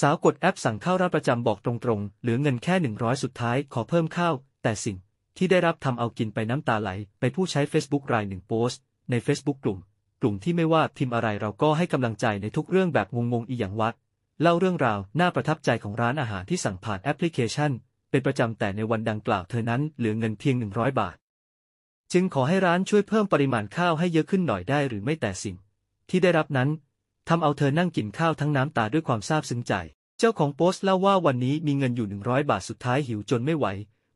สาวกดแอปสั่งข้าวรับประจำบอกตรงๆ เหลือเงินแค่ 100 สุดท้าย ขอเพิ่มข้าวแต่สิ่งที่ได้รับทำเอากินไปน้ำตาไหลไปผู้ใช้ Facebook รายหนึ่งโพสต์ใน Facebook กลุ่มกลุ่มที่ไม่ว่าพิมพ์อะไรเราก็ให้กำลังใจในทุกเรื่องแบบงงๆ อีอย่างวัดเล่าเรื่องราวน่าประทับใจของร้านอาหารที่สั่งผ่านแอปพลิเคชัน เป็นประจำแต่ในวันดังกล่าวเธอนั้นเหลือเงินเพียง100บาท จึงขอให้ร้านช่วยเพิ่มปริมาณข้าวให้เยอะขึ้นหน่อยได้ หรือไม่แต่สิ่ง ที่ได้รับนั้นทำเอาเธอนั่งกินข้าวทั้งน้ำตาด้วยความซาบซึ้งใจ เจ้าของโพสต์เล่าว่าวันนี้มีเงินอยู่ 100 บาทสุดท้ายหิวจนไม่ไหว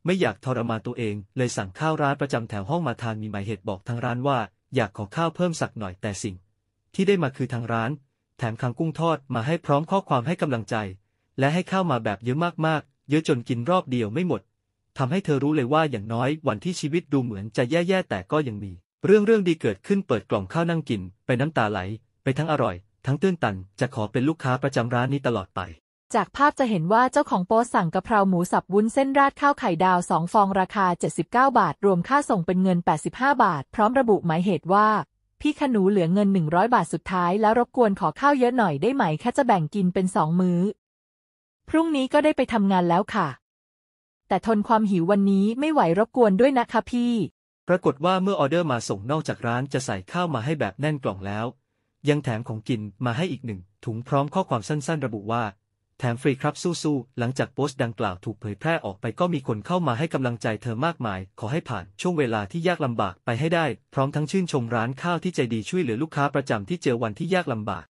ไม่อยากทรมานตัวเอง เลยสั่งข้าวร้านประจำแถวห้องมาทานมีหมายเหตุบอกทางร้านว่าอยากขอข้าวเพิ่มสักหน่อยแต่สิ่ง ที่ได้มาคือทางร้าน แถมคังกุ้งทอดมาให้พร้อมข้อความให้กำลังใจ และให้ข้าวมาแบบเยอะมากๆเยอะจนกินรอบเดียวไม่หมดทำให้เธอรู้เลยว่าอย่างน้อย วันที่ชีวิตดูเหมือนจะแย่ๆแต่ก็ยังมี เรื่องเรื่องดีเกิดขึ้นเปิดกล่องข้าวนั่งกิน ไปน้ำตาไหลไปทั้งอร่อยทั้งตื้นตันจะขอเป็นลูกค้าประจำร้านนี้ตลอดไป จากภาพจะเห็นว่าเจ้าของโปสสั่งกะเพราหมูสับวุ้นเส้นราดข้าวไข่ดาว 2 ฟองราคา 79 บาท รวมค่าส่งเป็นเงิน 85 บาท พร้อมระบุหมายเหตุว่า พี่ขนูเหลือเงิน 100 บาทสุดท้ายแล้วรบกวนขอข้าวเยอะหน่อยได้ไหมแค่จะแบ่งกินเป็นสองมื้อ พรุ่งนี้ก็ได้ไปทำงานแล้วค่ะ แต่ทนความหิววันนี้ไม่ไหวรบกวนด้วยนะคะพี่ ปรากฏว่าเมื่อออเดอร์มาส่งนอกจากร้านจะใส่ข้าวมาให้แบบแน่นกล่องแล้วยังแถมของกินมาให้อีกหนึ่งถุงพร้อมข้อความสั้น ๆ ระบุว่าแถมฟรีครับสู้ ๆ หลังจากโพสต์ดังกล่าวถูกเผยแพร่ออกไปก็มีคนเข้ามาให้กำลังใจเธอมากมาย ขอให้ผ่านช่วงเวลาที่ยากลำบากไปให้ได้พร้อมทั้งชื่นชมร้านข้าวที่ใจดีช่วยเหลือลูกค้าประจำที่เจอวันที่ยากลำบาก